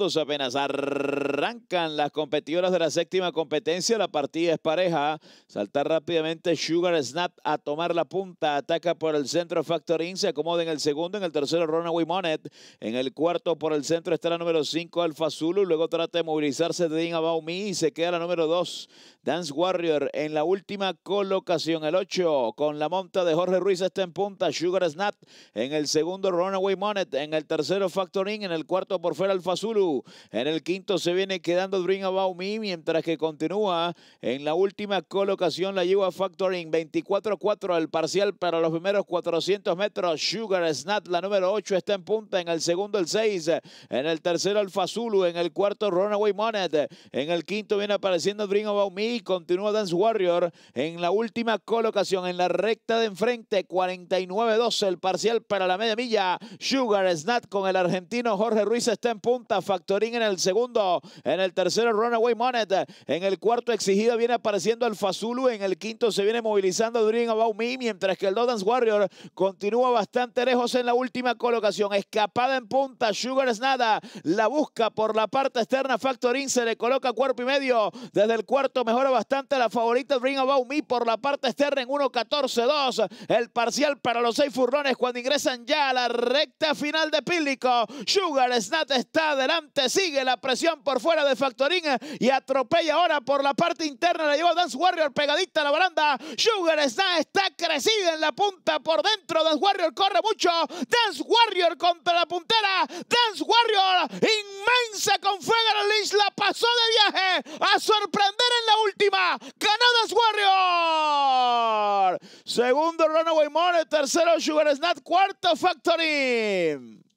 Apenas arrancan las competidoras de la séptima competencia. La partida es pareja. Saltar rápidamente Sugar Snap a tomar la punta. Ataca por el centro in Se acomoda en el segundo. En el tercero Runaway Monet. En el cuarto por el centro está la número 5 Alfa Zulu. Luego trata de movilizarse de Abaumi y se queda la número 2 Dance Warrior en la última colocación. El 8 con la monta de Jorge Ruiz está en punta. Sugar Snap en el segundo Runaway Monet. En el tercero factoring En el cuarto por fuera Alfa Zulu. En el quinto se viene quedando Dream About Me, mientras que continúa en la última colocación la lleva Factoring 24-4 el parcial para los primeros 400 metros. Sugar Snat, la número 8, está en punta. En el segundo, el 6. En el tercero, el Fazulu. En el cuarto, Runaway Monet. En el quinto viene apareciendo Dream About Me. Continúa Dance Warrior en la última colocación, en la recta de enfrente. 49-12 el parcial para la media milla. Sugar Snat con el argentino Jorge Ruiz está en punta. Factorín en el segundo. En el tercero, Runaway Monet. En el cuarto, exigido viene apareciendo el Fazulu. En el quinto, se viene movilizando Dream About Me. Mientras que el Dodans Warrior continúa bastante lejos en la última colocación. Escapada en punta, Sugar Snada. La busca por la parte externa. Factorín se le coloca cuerpo y medio. Desde el cuarto, mejora bastante la favorita Dream About Me por la parte externa en 14 114-2 El parcial para los seis furrones cuando ingresan ya a la recta final de Pílico. Sugar Snada está adelante sigue la presión por fuera de Factorín eh, y atropella ahora por la parte interna. La lleva Dance Warrior pegadita a la baranda. Sugar Snap está crecida en la punta por dentro. Dance Warrior corre mucho. Dance Warrior contra la puntera. Dance Warrior inmensa con Federal isla La pasó de viaje a sorprender en la última. Ganó Dance Warrior. Segundo Runaway Money. Tercero Sugar Snap, Cuarto Factorín.